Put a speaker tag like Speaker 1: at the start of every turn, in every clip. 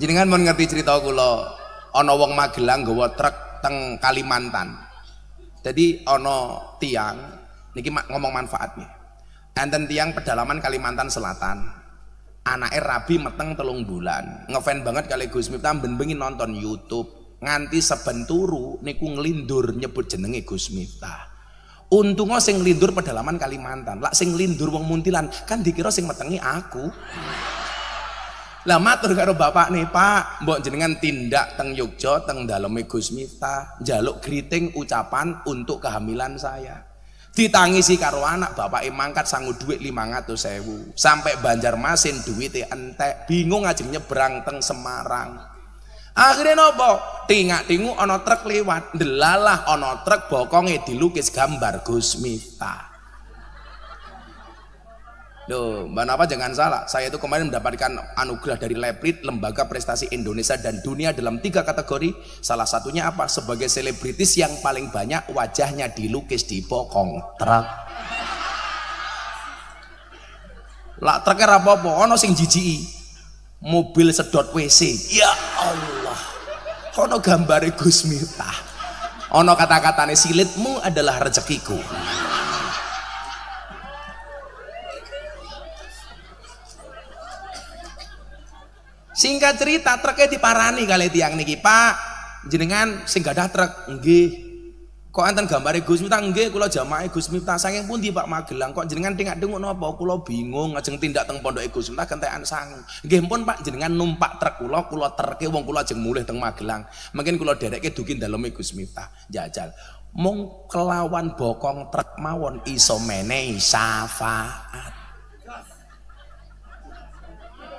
Speaker 1: jenengan mau ngerti cerita lo Ono wong Magelang gawa truk teng Kalimantan jadi Ono tiang niki ngomong manfaatnya enten tiang pedalaman Kalimantan Selatan anaknya rabi meteng telung bulan ngefan banget kali Gus Miftah nonton YouTube nganti sebenturu niku ngelindur nyebut jenenge Gus Miftah Untungnya sing lindur pedalaman Kalimantan, lak sing lindur wong muntilan kan dikira sing metengi aku. Lah matur karo bapak nih, Pak, mbok jenengan tindak teng yukjo teng daleme gusmita jaluk keriting ucapan untuk kehamilan saya. Ditangisi karo anak bapak emangkat sanggup duit lima sewu Sampai Banjarmasin duit entek, bingung aja nyebrang teng Semarang. Akhirnya nopo? Tingak-tingu ono truk lewat, delalah ono truk bokonge dilukis gambar gusmita. Duh, Mbak Napa jangan salah. Saya itu kemarin mendapatkan anugerah dari Leprit, Lembaga Prestasi Indonesia dan Dunia dalam tiga kategori. Salah satunya apa? Sebagai selebritis yang paling banyak wajahnya dilukis di bokong truk. Lak truknya rapopo, ono sing jijii. Mobil sedot WC. Ya Allah. Ono gambare Gus Ono kata katanya silitmu adalah rezekiku. Singkat cerita truknya diparani kali tiang niki, Pak. Jenengan sing dah truk nggih. Kok enten gambare Gus Miftah nggih kula jamaah Gus Miftah saking pundi Pak Magelang kok jenengan tingkat denguk napa kulo bingung ngajeng tindak teng pondok Gus Miftah kentekan sang. Nggih pun Pak jenengan numpak truk kulo kula terke wong kula ajeng mulih teng Magelang. Mungkin kula derekke dugi dalam Gus Miftah jajal. Mung kelawan bokong truk mawon iso menehi syafaat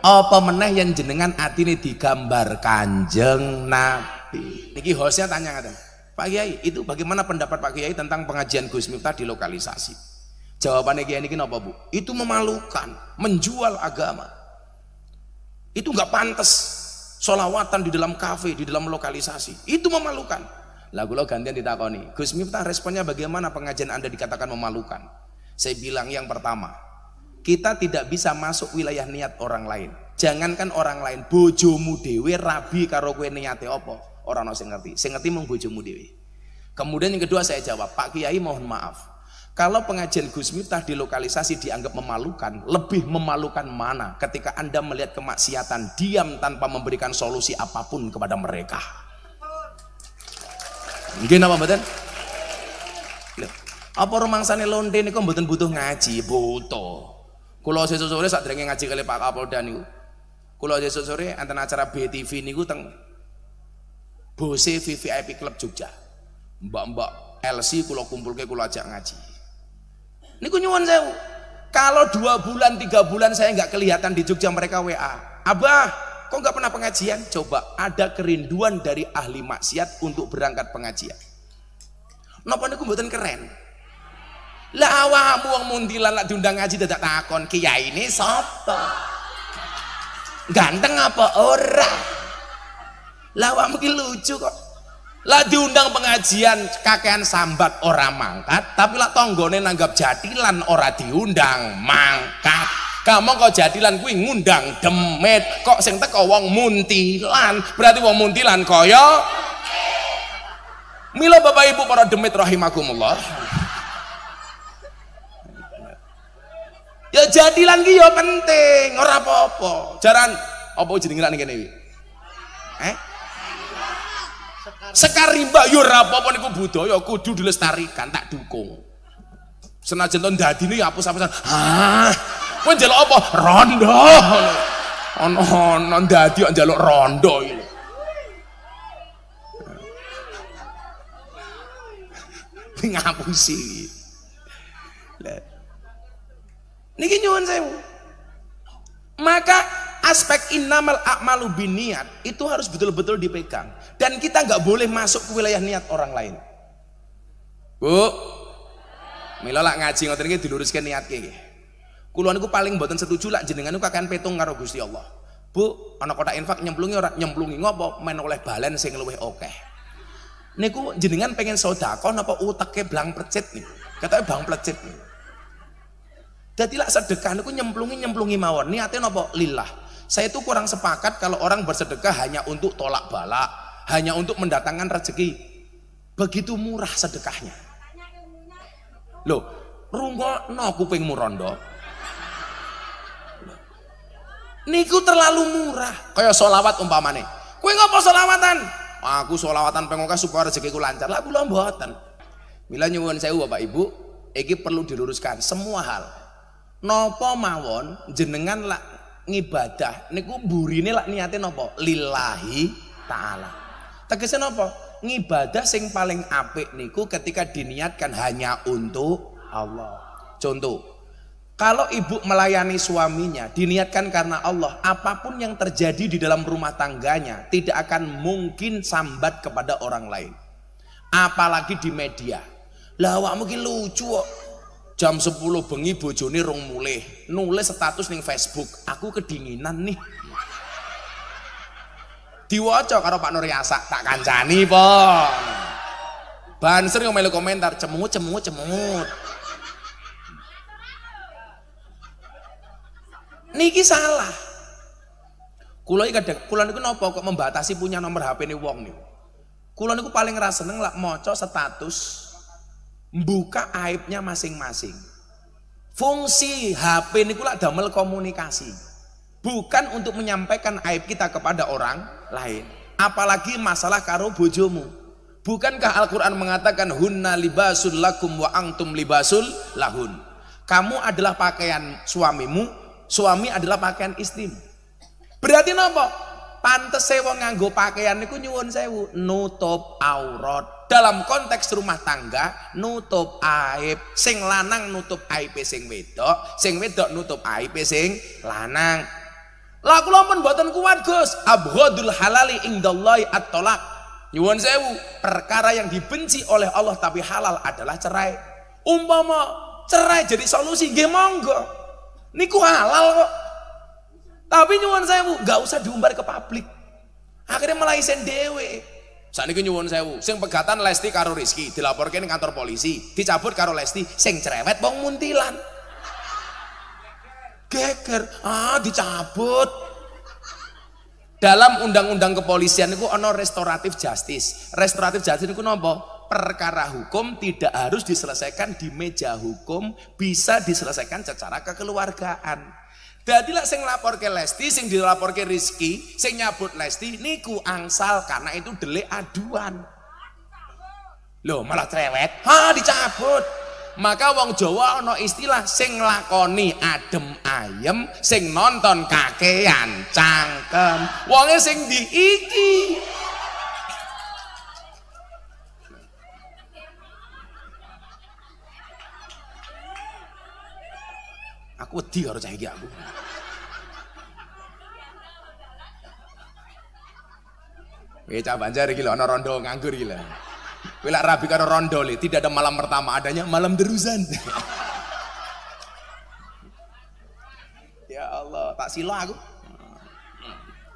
Speaker 1: apa meneh yang jenengan ini digambar kanjeng nabi niki hostnya tanya ngatain Pak Kiai itu bagaimana pendapat Pak Kiai tentang pengajian Gus Miftah di lokalisasi jawabannya Kiai niki apa Bu itu memalukan menjual agama itu nggak pantas solawatan di dalam kafe di dalam lokalisasi itu memalukan Lagu lo gantian ditakoni Gus Miftah responnya bagaimana pengajian Anda dikatakan memalukan saya bilang yang pertama kita tidak bisa masuk wilayah niat orang lain. Jangankan orang lain, bojomu dewe rabi karo kue niate opo. Orang no sing ngerti, sing ngerti mung bojomu dewe. Kemudian yang kedua saya jawab, Pak Kiai mohon maaf. Kalau pengajian Gus Miftah di lokalisasi dianggap memalukan, lebih memalukan mana ketika Anda melihat kemaksiatan diam tanpa memberikan solusi apapun kepada mereka? Mungkin apa mboten? Apa rumangsane lonte niku mboten butuh ngaji, butuh. Kulo sesuk sore saat derenge ngaji kali Pak Kapolda niku. Kulo sesuk sore enten acara BTV niku teng Bose VVIP Club Jogja. Mbak-mbak LC kulo kumpulke kulo ajak ngaji. Niku nyuwun sewu. Kalau dua bulan tiga bulan saya nggak kelihatan di Jogja mereka WA. Abah, kok nggak pernah pengajian? Coba ada kerinduan dari ahli maksiat untuk berangkat pengajian. Nopo niku mboten keren? Lah awakmu wong mundilan lak diundang ngaji dadak takon kiai ini sapa? Ganteng apa ora? Lah awakmu ki lucu kok. Lah diundang pengajian kakean sambat ora mangkat, tapi lah tonggone nanggap jadilan ora diundang
Speaker 2: mangkat.
Speaker 1: Kamu kok jadilan kuwi ngundang demit, kok sing teko wong muntilan. Berarti wong muntilan kaya Mila Bapak Ibu para demit rahimakumullah. ya jadi lagi ya penting ora apa-apa jaran apa jenenge nek kene eh sekarimba yo ya ora apa-apa niku budaya kudu dilestarikan tak dukung senajan ton dadine ya apa hapusan ah kowe njaluk apa rondo ono-ono dadi kok njaluk rondo iki ngapusi lah Niki nyuwun sewu. Maka aspek innamal a'malu biniat itu harus betul-betul dipegang dan kita nggak boleh masuk ke wilayah niat orang lain. Bu, milolak ngaji ngoten iki diluruskan niat gini. Kuluan niku paling buatan setuju lah jenengan niku akan petung karo Gusti Allah. Bu, ana kotak infak nyemplungi ora nyemplungi ngopo main oleh balen sing luwih akeh. ini Niku jenengan pengen sedekah napa uteke belang percet niku. Katanya bang percet nih lah sedekah niku nyemplungi-nyemplungi mawon. Niatnya nopo Lillah. Saya itu kurang sepakat kalau orang bersedekah hanya untuk tolak balak, hanya untuk mendatangkan rezeki. Begitu murah sedekahnya. Loh, no kupingmu rondo. Niku terlalu murah. Kayak solawat umpamane. Kue ngopo solawatan? Aku solawatan pengokas supaya rezekiku lancar. Lah kula mboten. Bila nyuwun saya Bapak Ibu, iki perlu diluruskan semua hal Nopo mawon jenengan lak ngibadah niku burine lak niatin nopo? Lillahi taala. Tegese nopo? Ngibadah sing paling apik niku ketika diniatkan hanya untuk Allah. Contoh, kalau ibu melayani suaminya, diniatkan karena Allah, apapun yang terjadi di dalam rumah tangganya tidak akan mungkin sambat kepada orang lain. Apalagi di media. Lawak mungkin lucu Jam 10 bengi bojone rong mulih, nulis status ning Facebook, aku kedinginan nih. Diwaca karo Pak Yasa tak kancani, po Banser yang komentar, cemut, cemut, cemut. Niki salah. Kulo iki kadang niku napa kok membatasi punya nomor HP nih wong nih Kulo niku paling ra seneng lak maca status Buka aibnya masing-masing. Fungsi HP ini kula damel komunikasi. Bukan untuk menyampaikan aib kita kepada orang lain. Apalagi masalah karo bojomu. Bukankah Al-Quran mengatakan hunna libasul lakum wa angtum libasul lahun. Kamu adalah pakaian suamimu, suami adalah pakaian istrimu. Berarti nopo? Pantes sewa nganggo pakaian ini nyuwun sewu nutup aurat dalam konteks rumah tangga nutup aib sing lanang nutup aib sing wedok sing wedok nutup aib sing lanang laku lompon buatan kuat Gus abghadul halali indallahi at tolak nyuwun sewu perkara yang dibenci oleh Allah tapi halal adalah cerai umpama cerai jadi solusi gemonggo niku halal kok tapi nyuwun sewu gak usah diumbar ke publik akhirnya melahisin dewe ini nyuwun sewu, sing pegatan Lesti karo Rizki dilaporkan kantor polisi, dicabut karo Lesti, sing cerewet bong muntilan. Geger, ah dicabut. Dalam undang-undang kepolisian itu ono restoratif justice. Restoratif justice itu nopo? Perkara hukum tidak harus diselesaikan di meja hukum, bisa diselesaikan secara kekeluargaan. Dadilah sing laporke Lesti, sing dilaporke Rizki, sing nyabut Lesti niku angsal karena itu delik aduan. Loh, malah cerewet. Ha, dicabut. Maka wong Jawa ana istilah sing lakoni adem ayem, sing nonton kakean cangkem.
Speaker 2: Wonge sing diiki.
Speaker 1: Aku wedi karo cah iki aku. Wih, cah Banjar iki lho ana rondo nganggur iki lho. Kowe lak rabi karo rondo le, tidak ada malam pertama, adanya malam derusan. ya Allah, tak silo aku.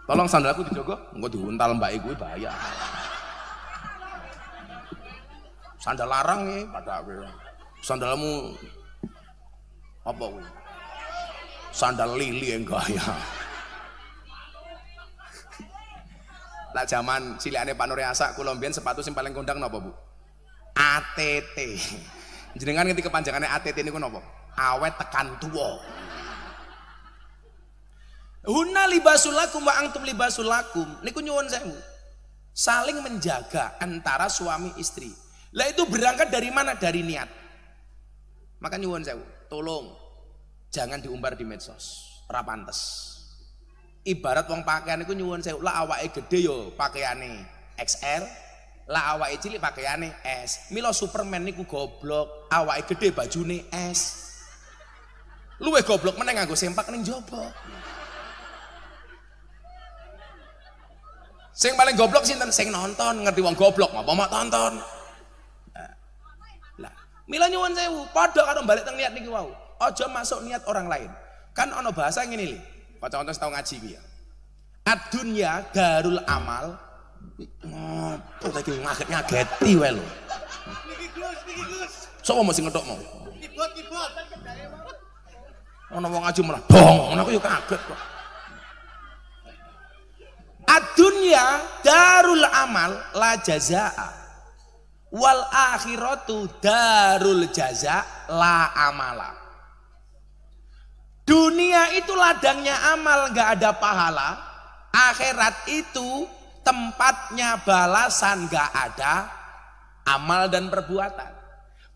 Speaker 1: Tolong sandal aku dijogo, engko diuntal mbak iku bahaya. Sandal larang ya, pada aku. Sandalmu apa kuwi? sandal lili yang gaya lah zaman cilikane Pak Nuryasa, Asak kula mbiyen sepatu sing paling kondang napa Bu ATT jenengan ngerti kepanjangannya ATT niku napa awet tekan tua Huna libasulakum wa antum libasulakum. Niku nyuwun saya Saling menjaga antara suami istri. Lah itu berangkat dari mana? Dari niat. Maka nyuwun saya, tolong jangan diumbar di medsos rapantes ibarat wong pakaian itu nyuwun saya lah awak gede yo pakaiane XL lah awak cilik pakaiane S milo Superman niku goblok awake gede bajune S luwe goblok meneng gue sempak neng jopo sing paling goblok sih, sinten sing nonton ngerti wong goblok ngapa mau tonton nah, lah milo nyuwun saya, pada kalau balik teng lihat niki wow ojo masuk niat orang lain. Kan ono bahasa ngene lho. kanca ono tau ngaji kuwi ya. Adunya garul amal. Ngopo lagi iki ngaget-ngageti wae lho. masih ngedok Sopo mau sing ngethokmu? tibot Ono wong ngaji malah bong, ono aku juga kaget kok. Adunya darul amal la jazaa wal akhiratu darul jaza la amala Dunia itu ladangnya amal, nggak ada pahala. Akhirat itu tempatnya balasan, nggak ada amal dan perbuatan.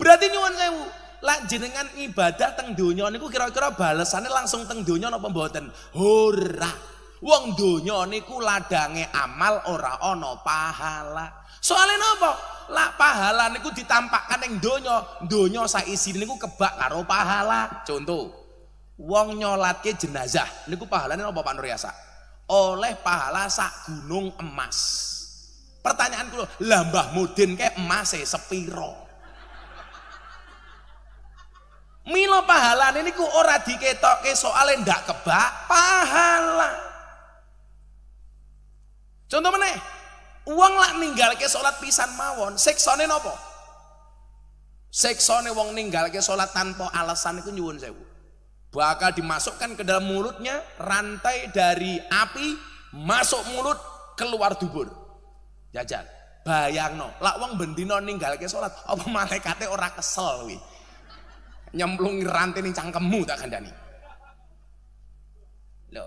Speaker 1: Berarti nyuwun sewu, lah jenengan ibadah teng dunia niku kira-kira balasannya langsung teng dunia no pembuatan Ora. Wong dunia niku ladangnya amal ora ono pahala. Soalnya nopo, Lah pahala niku ditampakkan dunia, dunia saya isi niku kebak karo pahala. Contoh, Wong ke jenazah niku pahalane apa Pak Nuryasa? Oleh pahala sak gunung emas. Pertanyaan kulo, lambah mudin ke ya sepiro? Milo ini ku ora diketok ke soalnya ndak kebak pahala. Contoh mana uang lah ninggal ke sholat pisan mawon, seksone nopo? Seksone wong ke sholat tanpa alasan itu nyuwun sewu bakal dimasukkan ke dalam mulutnya rantai dari api masuk mulut keluar dubur jajan bayangno lak wong bendino ke sholat apa malaikate ora kesel wi nyemplung rantai ning cangkemmu tak kandani
Speaker 2: lo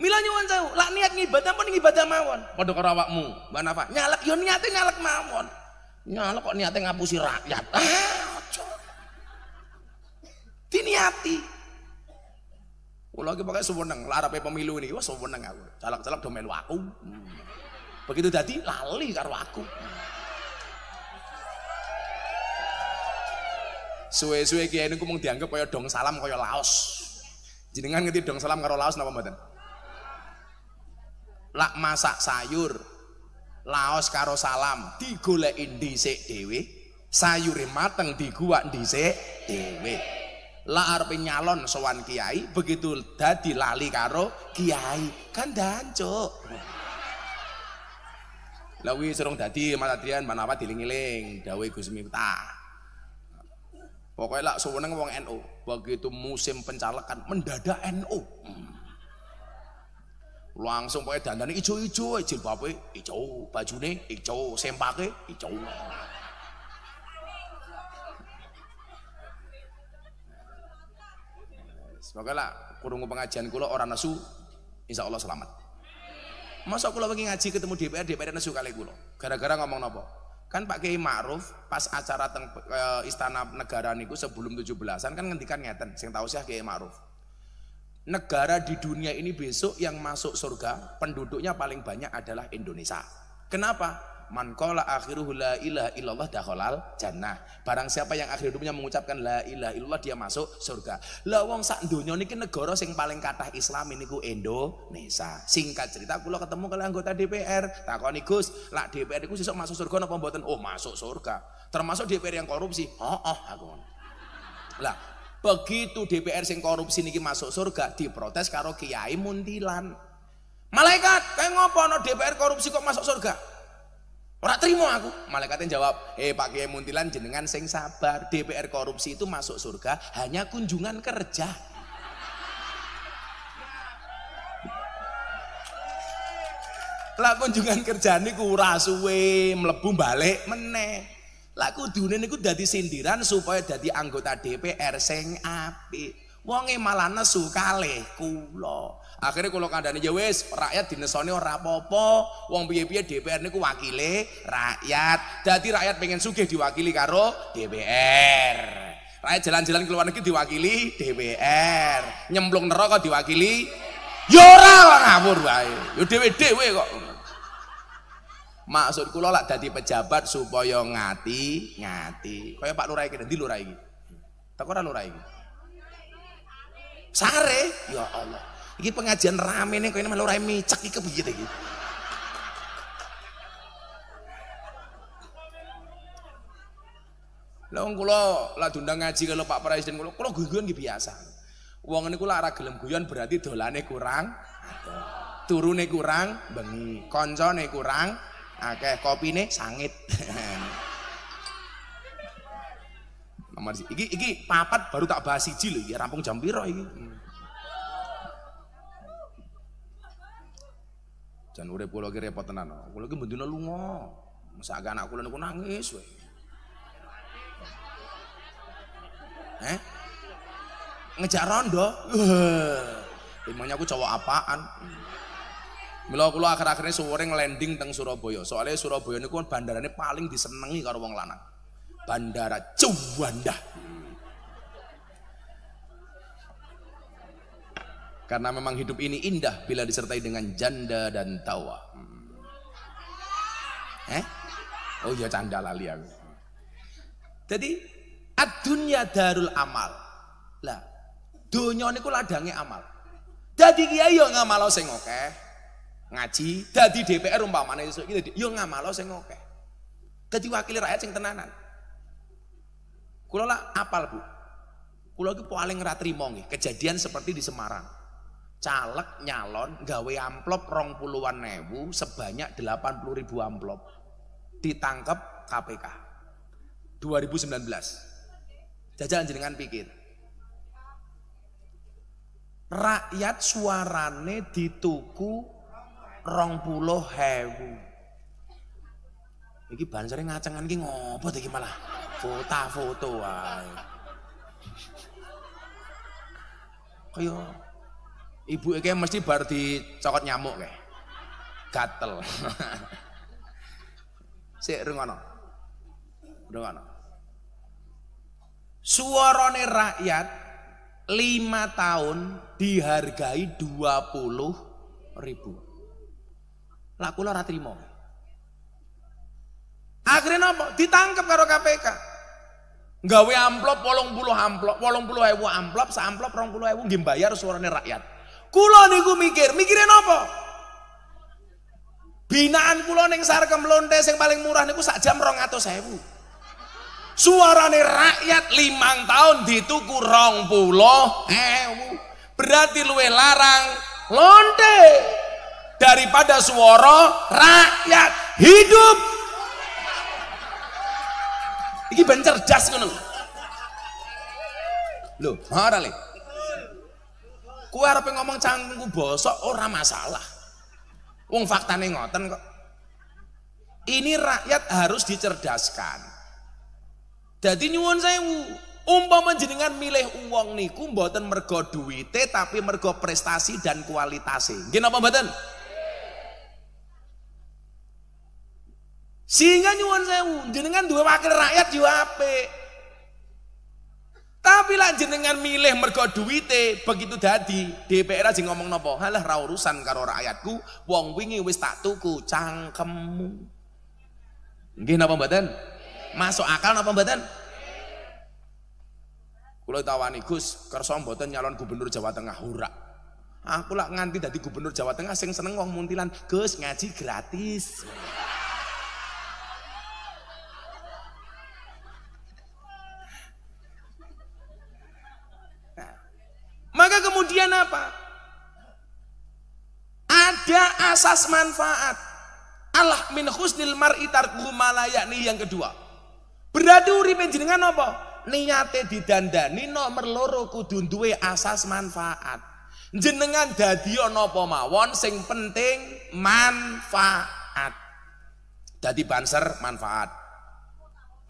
Speaker 2: mila nyuwun jauh lak niat
Speaker 1: ngibadah pun ngibadah mawon kodok rawakmu awakmu mbak nafa nyalek yo niatnya nyalek mawon nyalek kok niatnya ngapusi rakyat ah, diniati kalau lagi pakai suweneng, lek pemilu ini, wah suweneng aku. Calak-calak do melu aku. Hmm. Begitu dadi lali karo aku. Suwe-suwe kiai niku mung dianggap kaya dong salam kaya laos. Jenengan ngerti dong salam karo laos napa mboten? Lak masak sayur, laos karo salam digoleki dhisik dhewe sayure mateng diguwak dhisik dhewe la arepe nyalon sowan kiai begitu dadi lali karo kiai kan dancuk lha serong dadi Mas Adrian manapa diling-eling dawuh Gus Miftah pokoknya lah sewenang wong NU begitu musim pencalekan mendadak NU langsung pokoknya dandane ijo-ijo jilbabe ijo bajune ijo sempake ijo Semoga lah kurungu pengajian kula orang nasu, insya Allah selamat. Masa kula lagi ngaji ketemu DPR, DPR nasu kali kula. Gara-gara ngomong apa? Kan Pak Kiai Ma'ruf pas acara teng, e, istana negara niku sebelum 17-an kan ngendikan ngeten, saya tahu sih Kiai Ma'ruf. Negara di dunia ini besok yang masuk surga penduduknya paling banyak adalah Indonesia. Kenapa? man qala akhiruhu la ilaha illallah dakhalal jannah. Barang siapa yang akhir hidupnya mengucapkan la ilaha illallah dia masuk surga. Lah wong sak donya niki negara sing paling kathah Islam niku Indonesia. Singkat cerita kula ketemu kali anggota DPR, takoni Gus, lak DPR niku sesuk masuk surga napa mboten? Oh, masuk surga. Termasuk DPR yang korupsi. Oh oh, aku. Lah, begitu DPR sing korupsi niki masuk surga diprotes karo kiai muntilan. Malaikat, kayak ngopo no DPR korupsi kok masuk surga? Ora terima aku. Malaikatnya jawab, "Eh Pak Kiai Muntilan jenengan sing sabar. DPR korupsi itu masuk surga hanya kunjungan kerja." Lah kunjungan kerja niku ora suwe, mlebu balik meneh. Lah kudune niku dadi sindiran supaya dadi anggota DPR sing apik. Wonge malah nesu kalih kula. Akhirnya kalau kandani ya wis, rakyat dinesoni rapopo uang apa wong piye-piye DPR ini wakile rakyat. jadi rakyat pengen sugih diwakili karo DPR. Rakyat jalan-jalan keluar negeri diwakili DPR. Nyemplung neraka diwakili yora ya ora ngawur wae. Ya dhewe kok. maksudku lo lak jadi pejabat supaya ngati, ngati. Kaya Pak Lurah iki, ndi Lurah iki? Teko ora Lurah Sare, ya Allah. Iki pengajian rame nih, kau ini malah rame cek iki begitu iki. Lah wong kula lak diundang ngaji kalau Pak Presiden kula, kula guyon iki biasa. Wong niku lak ora gelem guyon berarti dolane kurang Turune kurang bengi, koncone kurang akeh, kopine sangit. iki iki papat baru tak bahas siji lho, ya rampung jam piro iki. Jan urip kula ki repot tenan. Kula ki mendina lunga. Sak anak kula niku nangis wae. Eh? Ngejak rondo. Emangnya aku cowok apaan? Mila kula akhir-akhirnya sore landing teng Surabaya. Soalnya Surabaya niku kan bandarane paling disenengi karo wong lanang. Bandara Juanda. Karena memang hidup ini indah bila disertai dengan janda dan tawa. Hmm. Eh? Oh iya canda lali aku. Jadi adunya darul amal. Lah, dunia ini ladangnya amal. Jadi kiai yo ngamalo sing
Speaker 2: Ngaji,
Speaker 1: Jadi DPR umpamane itu gitu, yo ngamalo sing akeh. Jadi wakil rakyat yang tenanan. Kula lah apal, Bu. Kula itu paling ratrimongi mongi. kejadian seperti di Semarang caleg nyalon gawe amplop rong puluhan nebu sebanyak 80 ribu amplop ditangkap KPK 2019 jajan jenengan pikir rakyat suarane dituku rong puluh hewu ini bansernya ngacengan ini ngobot ini malah foto-foto ayo Ibu iki mesti bar dicokot nyamuk kae. Gatel. Sik rungono. Rungono. Suarane rakyat lima tahun dihargai dua puluh ribu. Lah kula ora Akhirnya apa? Ditangkap karo KPK. Gawe amplop, wolong puluh amplop, wolong puluh ewu amplop, seamplop, rong puluh ewu, gimbayar suarane rakyat nih niku mikir, mikirin apa? Binaan kulo neng sarkem lonte yang paling murah niku sak jam rong atau Suara suarane rakyat limang tahun dituku rong puluh ewu berarti luwe larang lonte daripada suara rakyat hidup iki jas cerdas ngono mana marah Kue harap ngomong cangkemku bosok ora masalah. Wong fakta ngoten kok. Ini rakyat harus dicerdaskan. Jadi nyuwun u, umpama jenengan milih uang niku mboten mergo duwite tapi mergo prestasi dan kualitasi. Gini apa mboten? Sehingga nyuwun saya jenengan dua wakil rakyat juga ya apik. Tapi lanjut dengan milih mergo duwite begitu dadi DPR aja ngomong nopo halah ra urusan karo rakyatku wong wingi wis tak tuku cangkemmu. Nggih napa mboten? Masuk akal napa mboten? Kula tawani Gus kersa mboten nyalon gubernur Jawa Tengah hura. Aku lak nganti dadi gubernur Jawa Tengah sing seneng wong muntilan Gus ngaji gratis. Kemudian apa? Ada asas manfaat. Allah min husnil mar'i tarkuhu malayakni yang kedua. Berarti uripe jenengan apa? Niate didandani nomor loro kudu duwe asas manfaat. Jenengan dadi ana apa mawon sing penting manfaat. Dadi banser manfaat.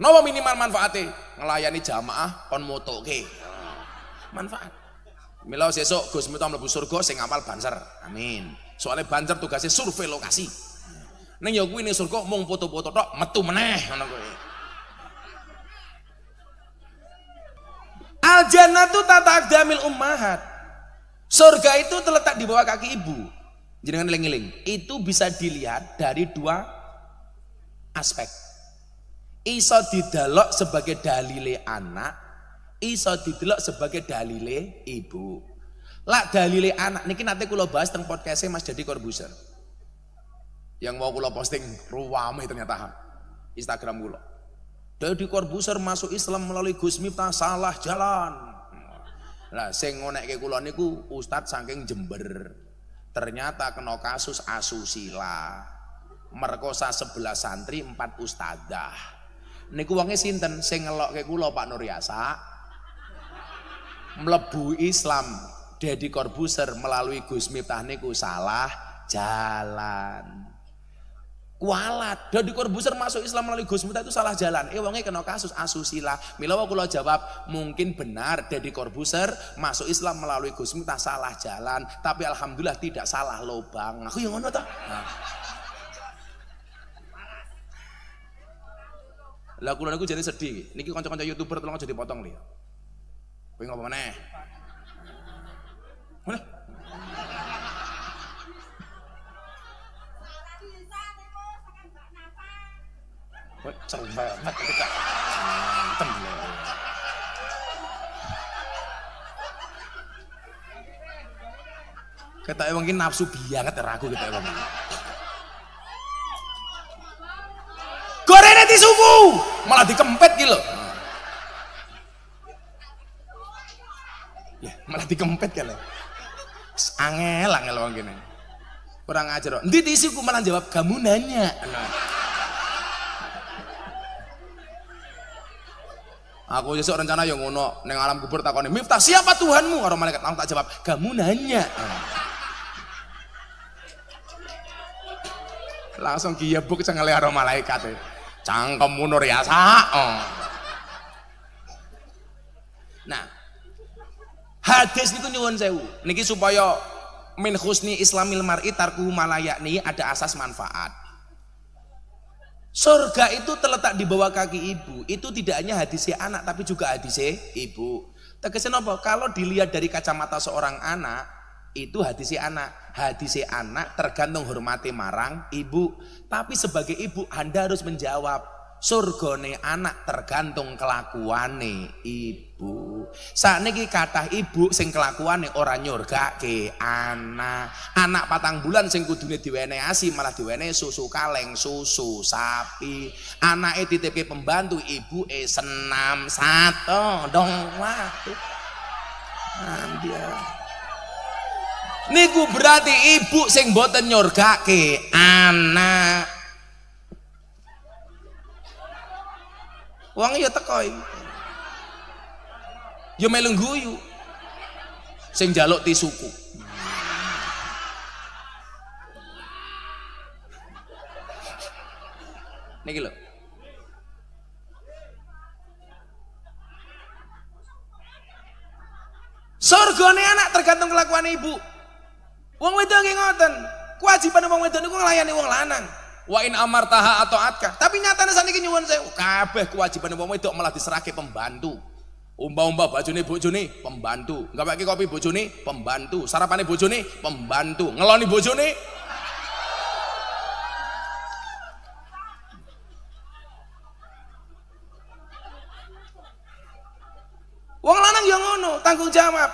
Speaker 1: Napa minimal manfaate? Ngelayani jamaah kon motoke. Manfaat. Mila sesok Gus Mito mlebu surga sing ngapal banser. Amin. Soalnya banser tugasnya survei lokasi. Neng ya kuwi ning surga mung foto-foto tok metu meneh ngono kuwi. Al jannatu tata akdamil ummahat. Surga itu terletak di bawah kaki ibu. Jenengan eling-eling. Itu bisa dilihat dari dua aspek. Iso didalok sebagai dalile anak iso didelok sebagai dalile ibu. lah dalile anak niki nanti kulo bahas tentang podcastnya Mas Jadi Corbuzier. Yang mau kulo posting ruwame ternyata Instagram kulo. Jadi Corbuzier masuk Islam melalui Gus Miftah salah jalan. Lah sing ke kulo niku ustad saking Jember. Ternyata kena kasus asusila. Merkosa sebelah santri empat ustadah. Niku wonge sinten sing ngelokke kula Pak Nuryasa, melebu Islam Deddy Corbuzier melalui Gus Miftah niku salah jalan. Kualat, Deddy Corbuzier masuk Islam melalui Gus Miftah itu salah jalan. Eh wonge kena kasus asusila. Mila kula jawab, mungkin benar Deddy Corbuzier masuk Islam melalui Gus Miftah salah jalan, tapi alhamdulillah tidak salah lobang. Aku yang ngono ta? Lah kula niku jadi sedih. Niki kanca-kanca YouTuber tolong aja dipotong lihat. Kowe ngopo meneh? Mana? kita. emang ini nafsu biangat ya ragu kita emang. Gorengnya di malah dikempet gitu malah dikempet kali angel angel wong gini, kurang ajar Nanti diisi aku malah jawab kamu nanya nah. aku jadi rencana yang ngono neng alam kubur takoni Miftah siapa Tuhanmu Kalau malaikat langsung tak jawab kamu nanya nah. langsung giyebuk cengele karo malaikat e. cangkem munur ya sah. Oh. nah Hadis niku nyuwun sewu. Niki supaya min husni islamil mar'i tarku nih ada asas manfaat. Surga itu terletak di bawah kaki ibu. Itu tidak hanya hadisnya anak tapi juga hadisnya ibu. Tegasnya apa? Kalau dilihat dari kacamata seorang anak, itu hadisnya anak. Hadisnya anak tergantung hormati marang ibu. Tapi sebagai ibu Anda harus menjawab surgane anak tergantung kelakuane ibu. Saat Sakniki kata ibu sing kelakuane ora nyurgake anak. Anak patang bulan sing kudune diwenehi ASI malah diwenehi susu kaleng, susu sapi. Anake dititipke pembantu ibu eh senam satu, dong waktu. Niku berarti ibu sing boten nyurgake anak. Wong ya teko Ya melu guyu. Sing njaluk tisuku. Niki lho. Surgane anak tergantung kelakuan ibu. Wong wedok nggih ngoten. Kewajiban wong wedok niku nglayani wong lanang. Wa in amartaha atau atka. Tapi nyatanya saniki nyuwun saya. Kabeh kewajiban wong wedok malah diserake pembantu. Umbah-umbah bajune bojone pembantu. Nggak pakai kopi bojone pembantu. Sarapane bojone pembantu. Ngeloni bojone Wong lanang yang ngono, tanggung jawab.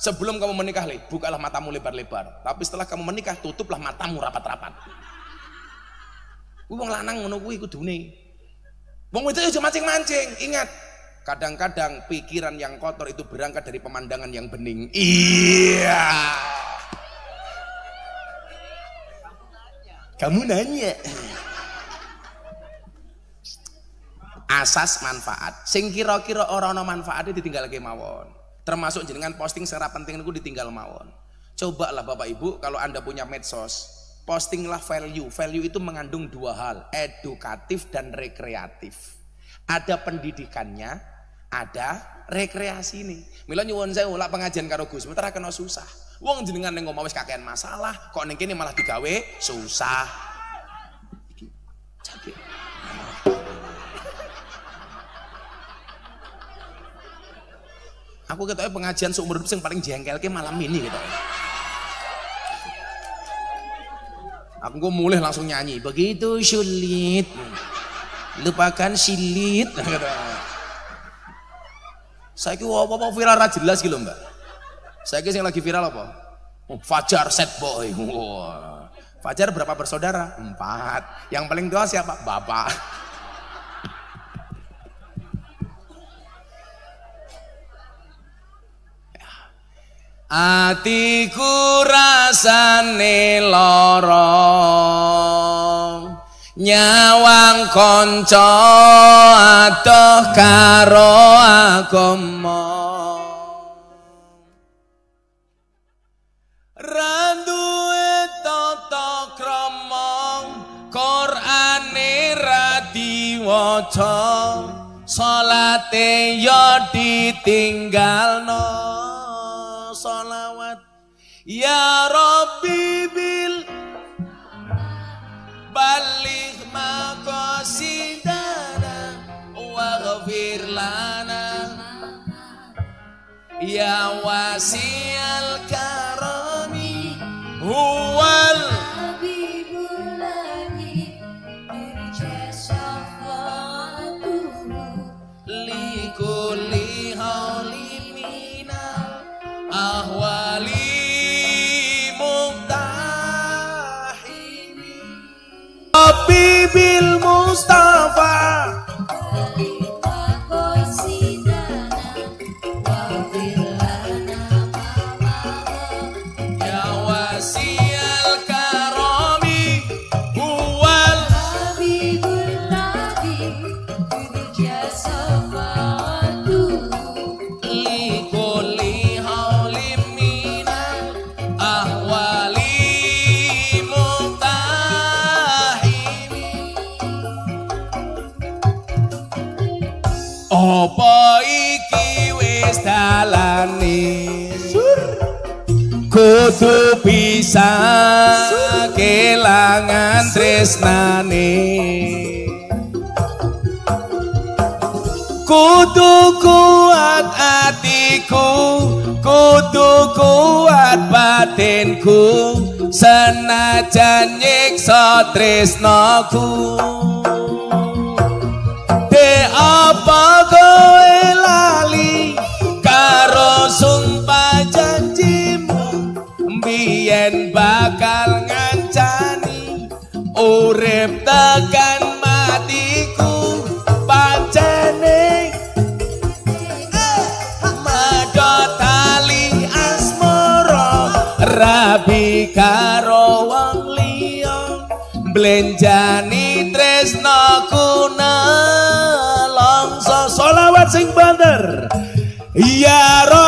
Speaker 1: Sebelum kamu menikah, le, bukalah matamu lebar-lebar. Tapi setelah kamu menikah, tutuplah matamu rapat-rapat. Kuwi wong lanang ngono kuwi kudune. Wong wedok ya aja mancing-mancing, ingat. Kadang-kadang pikiran yang kotor itu berangkat dari pemandangan yang bening. Iya. Kamu nanya. Asas manfaat. Sing kira-kira ora ana manfaate ditinggal mawon. Termasuk jenengan posting secara penting niku ditinggal mawon. Cobalah Bapak Ibu kalau Anda punya medsos, postinglah value. Value itu mengandung dua hal, edukatif dan rekreatif. Ada pendidikannya, ada rekreasi nih. Mila nyuwun saya ulah pengajian karo Gus, kenal kena susah. Wong jenengan neng omah wis kakean masalah, kok ning kene malah digawe susah. Aku ketoknya pengajian seumur hidup yang paling jengkel ke malam ini gitu. Aku gue mulai langsung nyanyi. Begitu sulit. Lupakan silit. Saya kira apa, apa viral jelas gitu mbak. Saya kira yang lagi viral apa? Oh, Fajar set boy. Wow. Fajar berapa bersaudara? Empat. Yang paling tua siapa? Bapak.
Speaker 2: Atiku rasane lara nyawang kanca adoh karo agama Randuwe tata krama Qurane ra diwaca salate ya ditinggalno salawat Ya Rabbi bil Balik maqasidana Waghfir lana Ya wasial karami Huwa arruar. bisa kelangan tresnane kuat atiku kutu kuat batinku senajan nyiksa tresnaku so yen bakal ngancani urip tekan matiku pancene tali asmara rabi karo wong liya blenjani tresnaku nalong selawat sing bander ya roh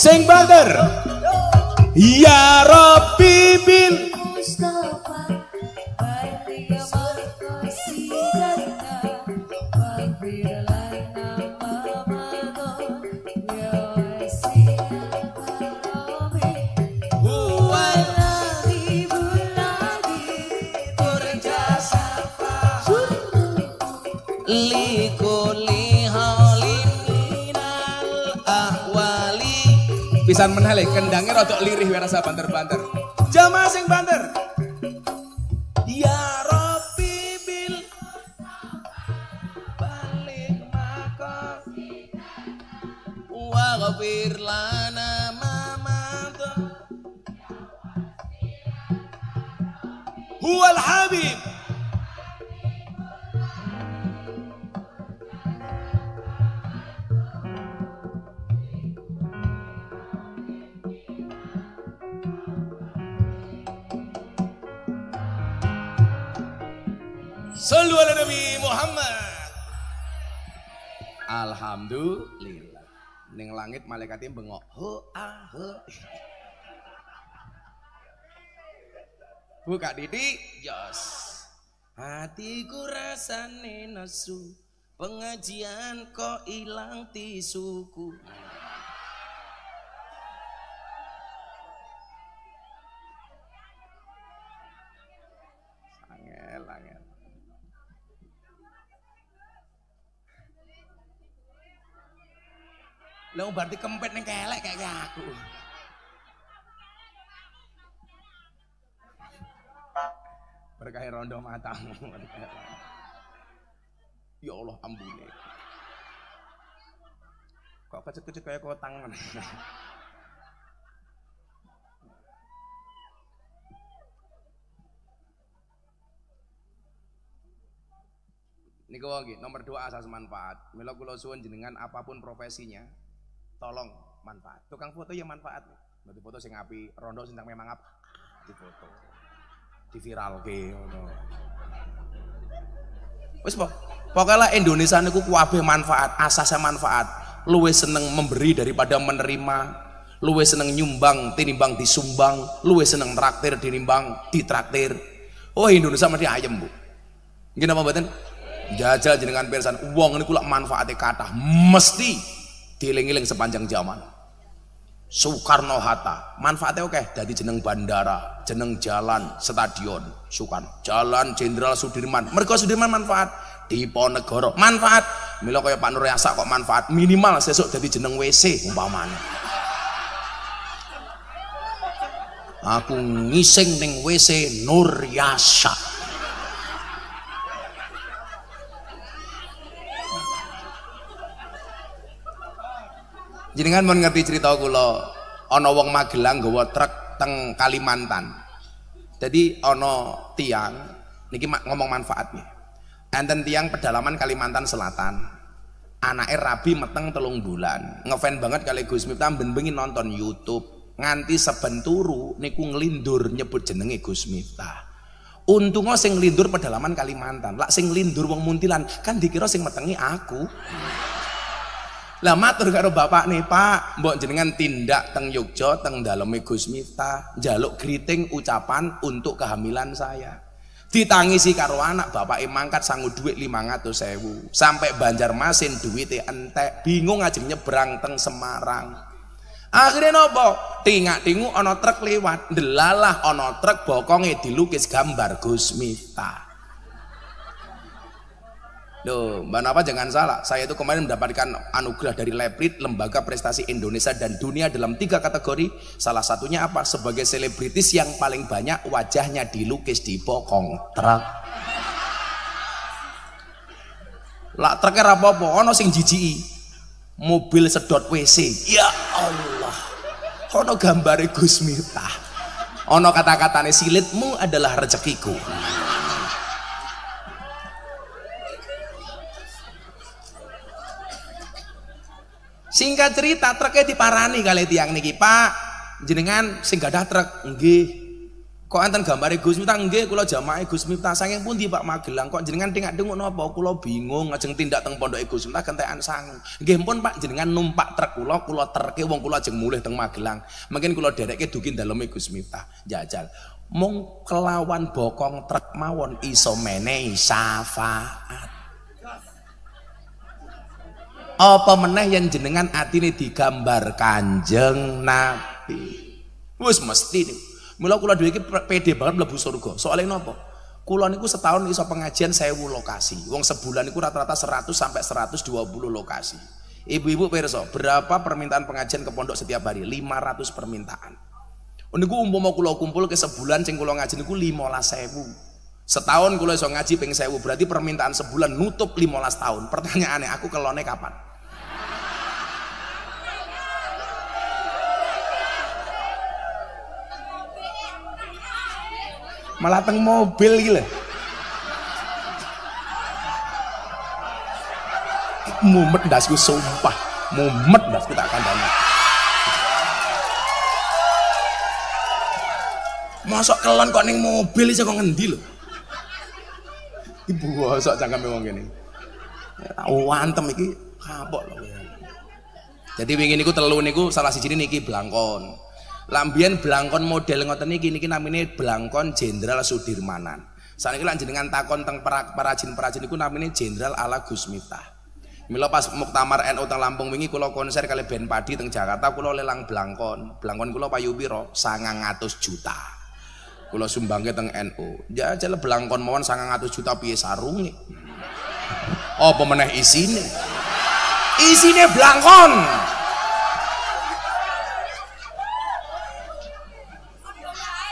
Speaker 2: sing banter ya Robbi bintang
Speaker 1: pisan meneleh kendangnya rodok lirih werasa banter-banter
Speaker 2: jamaah sing banter ya Robi bil balik makon wa ghafir lana mamadu huwal habib
Speaker 1: Alhamdulillah. Ning langit yang bengok. Ho ah
Speaker 2: ho. Buka Didi, yes. Hatiku rasane nesu, pengajian kok ilang tisuku.
Speaker 1: Lah oh, berarti kempet ning kelek kayak aku. berkahi rondo matamu. ya Allah ambune. Kok kecek-kecek kayak kotang tangan Niku lagi nomor dua asas manfaat. Mila kula suwun jenengan apapun profesinya, Tolong manfaat. Tukang foto yang manfaat. Berarti foto sing api, rondo sing memang apa? Di foto. Di viral ke. Wis po. Pokoknya Indonesia niku kuabe manfaat, asasnya manfaat. Luwe seneng memberi daripada menerima. Luwe seneng nyumbang tinimbang disumbang. Luwe seneng traktir tinimbang ditraktir. Oh Indonesia mesti ayem bu. gimana apa batin? Jajal jenengan persan. Uang ini kulak manfaatnya kata. Mesti dieling-eling sepanjang zaman Soekarno Hatta manfaatnya oke dari jeneng bandara jeneng jalan stadion Soekarno jalan Jenderal Sudirman mereka Sudirman manfaat Diponegoro manfaat milo kaya Pak Nur Yasa kok manfaat minimal sesuk dari jeneng WC umpamanya aku ngising ning WC Nur Yasa jenengan mau ngerti cerita lo, ono wong Magelang nggawa truk teng Kalimantan jadi Ono tiang niki ngomong manfaatnya enten tiang pedalaman Kalimantan Selatan anaknya rabi meteng telung bulan ngefan banget kali Gus Miftah bengi nonton YouTube nganti sebenturu niku ngelindur nyebut jenenge Gus Miftah Untungnya sing lindur pedalaman Kalimantan, lak sing lindur wong muntilan kan dikira sing metengi aku. Lah matur karo bapak nih, Pak, mbok jenengan tindak teng yogyo teng daleme gusmita jaluk njaluk greeting ucapan untuk kehamilan saya. Ditangisi karo anak, bapak mangkat sangu duit 500.000. Sampai Banjarmasin ya entek, bingung aja nyebrang teng Semarang. Akhirnya nopo tingak tingu ono truk lewat, delalah ono truk bokongnya dilukis gambar gusmita. Miftah. Loh, Mbak Napa jangan salah. Saya itu kemarin mendapatkan anugerah dari Leprit, Lembaga Prestasi Indonesia dan Dunia dalam tiga kategori. Salah satunya apa? Sebagai selebritis yang paling banyak wajahnya dilukis di bokong truk. Lah truknya rapopo, ono sing jijiki. Mobil sedot WC.
Speaker 2: Ya Allah.
Speaker 1: Ono gambare Gus Miftah. Ono kata-katane silitmu adalah rezekiku. Singkat cerita truknya diparani kali tiang niki, Pak. Jenengan sing ada truk Kok anten gambare Gus Miftah nggih kula jamaah Gus Miftah saking pundi Pak Magelang kok jenengan tingak dengok napa kula bingung ngajeng tindak teng pondok e Gus Miftah kentekan sangu. Nggih pun Pak jenengan numpak truk kula kula terke wong kula ajeng mulih teng Magelang. Mungkin kula dereke dukin daleme Gus Miftah jajal. Mung kelawan bokong truk mawon iso menehi syafaat apa meneh yang jenengan ini digambar Kanjeng Nabi. Wis mesti nih. Mula kula dua ini pede banget lebu surga. Soale apa? Kula niku setahun iso pengajian sewu lokasi. Wong sebulan niku rata-rata 100 sampai 120 lokasi. Ibu-ibu perso, berapa permintaan pengajian ke pondok setiap hari? 500 permintaan. Oh, umum mau kula kumpul ke sebulan sing kula ngaji niku sewu Setahun kula iso ngaji saya 1000, berarti permintaan sebulan nutup 15 tahun. Pertanyaannya, aku kelone kapan? malah teng mobil gila mumet dasku sumpah mumet dasku tak dana masuk kelon kok neng mobil aja kok ngendi lho ibu bosok cangkem memang gini, wantem antem iki kapok lho jadi wingi niku telu niku salah siji niki blangkon Lambian belangkon model ngoten iki niki namine belangkon Jenderal Sudirmanan. Saniki lan jenengan takon teng perajin-perajin iku namine Jenderal Ala Gus Mila pas muktamar NU teng Lampung wingi kula konser kali band padi teng Jakarta kula lelang belangkon. Belangkon kula payu pira? 900 juta. Kula sumbangke teng NU. Ya jale belangkon mawon 900 juta piye sarunge? Apa meneh isine? Isine belangkon.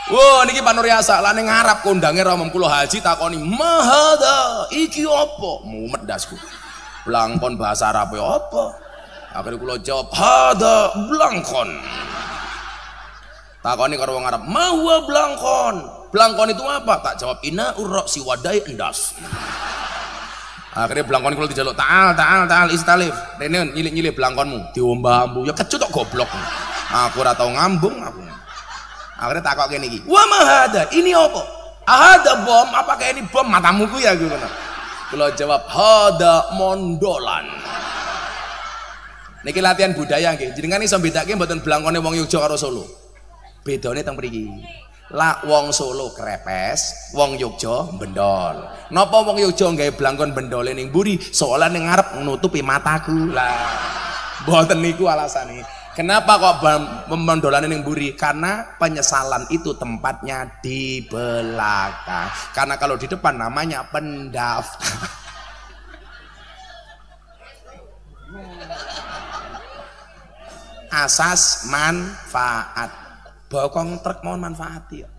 Speaker 1: Wah, niki panuriasa, lah neng harap kondangnya ramam kulo haji takoni, "Mahada, iki apa?" Mumet dasku. belangkon bahasa Arab ya apa? Akhirnya kulo jawab, "Hada belangkon. Takoni karo wong Arab, "Mawa belangkon? Belangkon itu apa? Tak jawab, "Ina urok si wadai endas." Akhirnya blangkon kulo dijaluk, "Ta'al, ta'al, ta'al istalif." Rene nyilik-nyilik belangkonmu diombah ambu. Ya kecut kok goblok. Aku ratau ngambung aku akhirnya takok kene iki wa mahada ini apa ada bom apa kayak ini bom matamu ku ya gue gitu, kalau jawab hada mondolan niki latihan budaya Jadi nggih jenengan iso bedake mboten blangkone wong Yogya karo Solo bedane teng mriki Lah wong Solo krepes wong Yogya bendol napa wong Yogya nggawe blangkon bendole ning mburi soalan ning ngarep nutupi mataku lah mboten niku alasane Kenapa kok memendolani yang buri? Karena penyesalan itu tempatnya di belakang. Karena kalau di depan namanya pendaftar. Asas manfaat. Bokong truk mohon manfaat ya.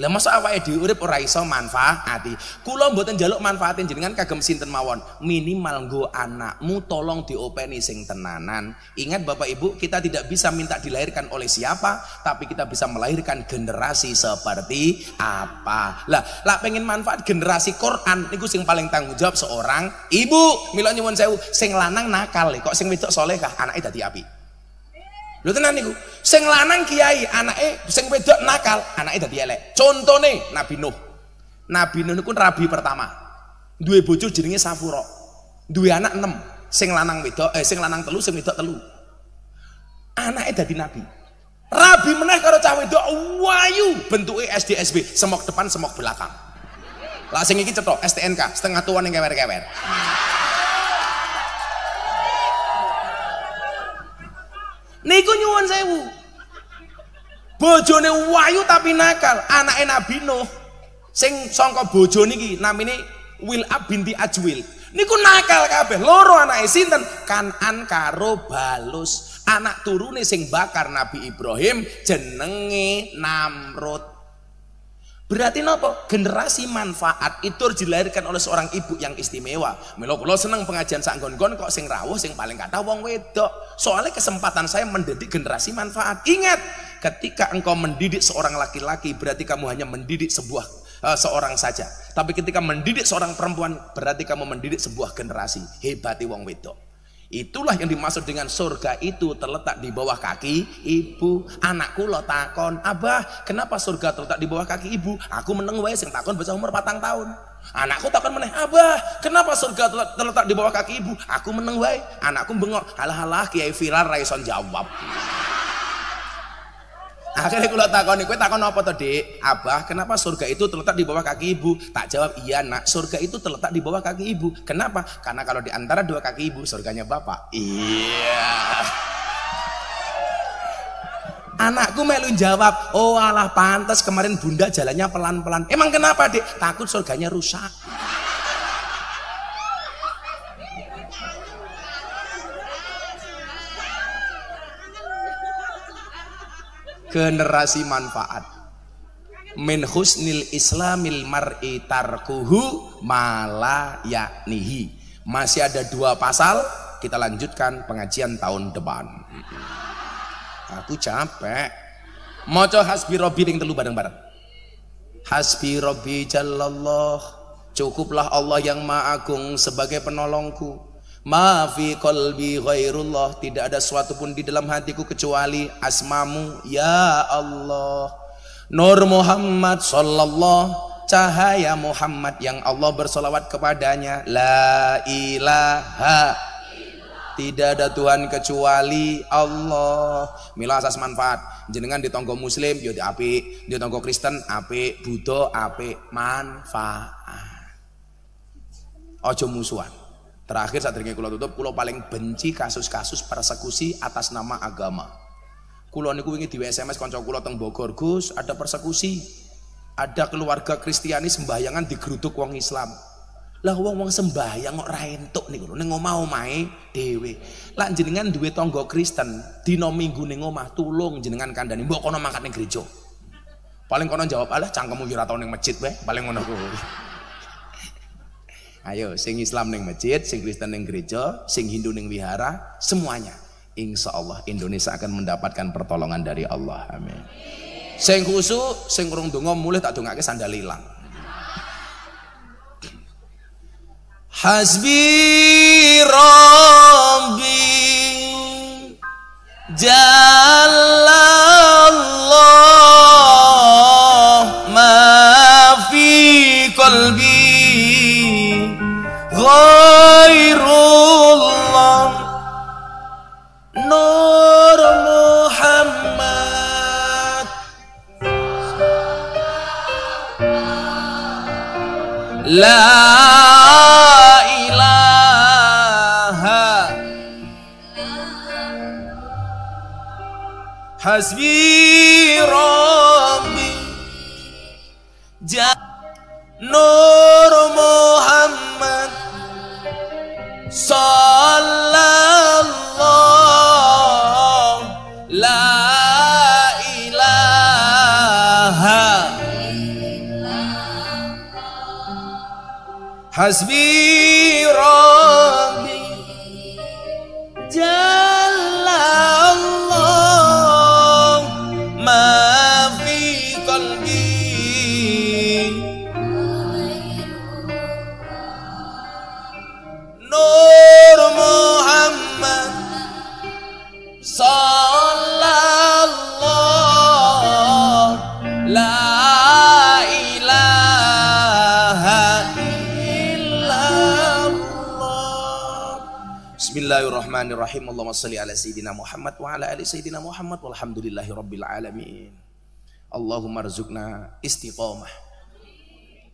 Speaker 1: Lah masa awake dhewe urip ora iso manfaati. Kula mboten njaluk manfaatin jenengan kagem sinten mawon. Minimal nggo anakmu tolong diopeni sing tenanan. Ingat Bapak Ibu, kita tidak bisa minta dilahirkan oleh siapa, tapi kita bisa melahirkan generasi seperti apa. Lah, lah pengen manfaat generasi Quran niku sing paling tanggung jawab seorang ibu. Mila nyuwun sewu, sing lanang nakal kok sing wedok soleh kah anake dadi api tenang tenan niku, sing lanang kiai, anake sing wedok nakal, anake dadi elek. Contone Nabi Nuh. Nabi Nuh kan rabi pertama. Duwe bojo jenenge Safura. dua anak enam, sing lanang wedok eh sing lanang telu, sing wedok telu. Anake dadi nabi. Rabi meneh karo cah wedok wayu, bentuke SDSB, semok depan semok belakang. Lah sing iki cetok STNK, setengah tuan yang kewer-kewer. Hmm. niku nyuwun sewu bojone wayu tapi nakal anak Nabi Nuh sing songko bojo niki namine Wil'ab binti Ajwil niku nakal kabeh loro anake sinten Kanan karo Balus anak turune sing bakar Nabi Ibrahim jenenge Namrud Berarti nopo generasi manfaat itu dilahirkan oleh seorang ibu yang istimewa. Melo, kula seneng pengajian sak gon-gon kok sing rawuh sing paling kata wong wedok. Soalnya kesempatan saya mendidik generasi manfaat. Ingat, ketika engkau mendidik seorang laki-laki berarti kamu hanya mendidik sebuah uh, seorang saja. Tapi ketika mendidik seorang perempuan berarti kamu mendidik sebuah generasi. Hebati wong wedok. Itulah yang dimaksud dengan surga itu terletak di bawah kaki ibu. Anakku lo takon, "Abah, kenapa surga terletak di bawah kaki ibu?" Aku meneng wae sing takon bocah umur patang tahun. Anakku takon meneh, "Abah, kenapa surga terletak di bawah kaki ibu?" Aku meneng wae. Anakku bengok, "Halah-halah Kiai viral raison jawab." Akhirnya kalau takon kowe takon apa tadi? Dik? Abah, kenapa surga itu terletak di bawah kaki ibu? Tak jawab, "Iya, Nak. Surga itu terletak di bawah kaki ibu." Kenapa? Karena kalau di antara dua kaki ibu, surganya Bapak. Iya. Anakku melu jawab, "Oh, alah pantas kemarin Bunda jalannya pelan-pelan." Emang kenapa, dek? Takut surganya rusak. generasi manfaat min husnil islamil mar'i tarkuhu yaknihi masih ada dua pasal kita lanjutkan pengajian tahun depan aku capek moco hasbi robi ring telu bareng-bareng hasbi robi jallallah cukuplah Allah yang maagung sebagai penolongku Ma fi qalbi ghairullah, tidak ada suatu pun di dalam hatiku kecuali asmamu ya Allah. Nur Muhammad sallallahu cahaya Muhammad yang Allah bersolawat kepadanya la ilaha tidak ada Tuhan kecuali Allah mila asas manfaat jenengan di tonggo muslim yo api di tonggo kristen api buddha api manfaat ojo musuhan Terakhir saat kula tutup, Pulau paling benci kasus-kasus persekusi atas nama agama. Kula niku wingi di SMS konco kula teng Bogor, Gus, ada persekusi. Ada keluarga Kristiani sembahyangan digeruduk wong Islam. Lah wong wong sembahyang kok ra tuh nih lho ning mau omahe dhewe. Lah jenengan duwe tonggo Kristen, dino Minggu ning omah tulung jenengan kandani. mbok kono mangkat ning gerejo. Paling kono jawab, "Alah cangkemmu yo tahun tau ning masjid Paling ngono kuwi. Ayo, sing Islam neng masjid, sing Kristen neng gereja, sing Hindu neng wihara, semuanya. Insya Allah Indonesia akan mendapatkan pertolongan dari Allah. Amin. Sing khusu, sing kurung dungo mulai tak ke sandal hilang.
Speaker 2: Hasbi Rabbi Jalallah Ma fi qalbi Khairullah Nur Muhammad La ilaha Hasbi Rabbi Nur Muhammad حسبي
Speaker 1: Rahim Allahumma salli ala sayyidina Muhammad wa ala ali sayyidina Muhammad walhamdulillahi rabbil alamin. Allahumma rzuqna istiqamah.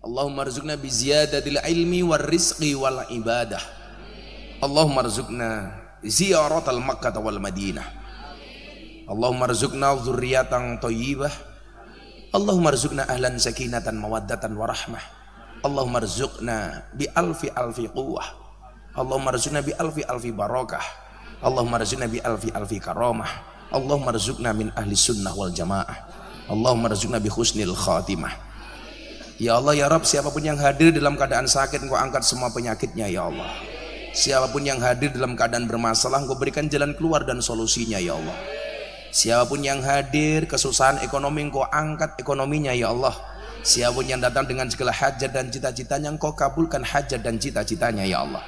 Speaker 1: Allahumma rzuqna bi ziyadatil ilmi war rizqi wal ibadah. Allahumma rzuqna ziyaratal Makkah wal Madinah. Allahumma rzuqna dzurriatan thayyibah. Allahumma rzuqna ahlan sakinatan mawaddatan warahmah. Allahumma rzuqna bi alfi alfi quwwah. Allahumma rzuqna bi alfi alfi barakah. Allahumma rizqna bi alfi alfi karamah Allahumma rizqna min ahli sunnah wal jamaah Allahumma rizqna bi husnil khatimah Ya Allah ya Rabb siapapun yang hadir dalam keadaan sakit engkau angkat semua penyakitnya ya Allah Siapapun yang hadir dalam keadaan bermasalah engkau berikan jalan keluar dan solusinya ya Allah Siapapun yang hadir kesusahan ekonomi engkau angkat ekonominya ya Allah Siapapun yang datang dengan segala hajat dan cita-citanya engkau kabulkan hajat dan cita-citanya ya Allah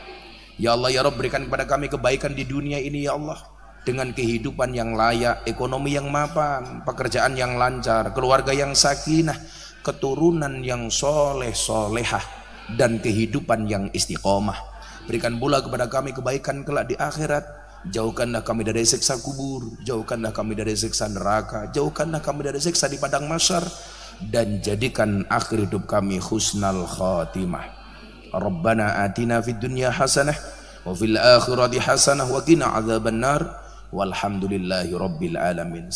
Speaker 1: Ya Allah ya Rabb berikan kepada kami kebaikan di dunia ini ya Allah dengan kehidupan yang layak, ekonomi yang mapan, pekerjaan yang lancar, keluarga yang sakinah, keturunan yang soleh solehah dan kehidupan yang istiqomah. Berikan pula kepada kami kebaikan kelak di akhirat. Jauhkanlah kami dari siksa kubur, jauhkanlah kami dari siksa neraka, jauhkanlah kami dari siksa di padang masyar dan jadikan akhir hidup kami husnal khatimah. ربنا آتنا في الدنيا حسنة وفي الآخرة حسنة وقنا عذاب النار والحمد لله رب العالمين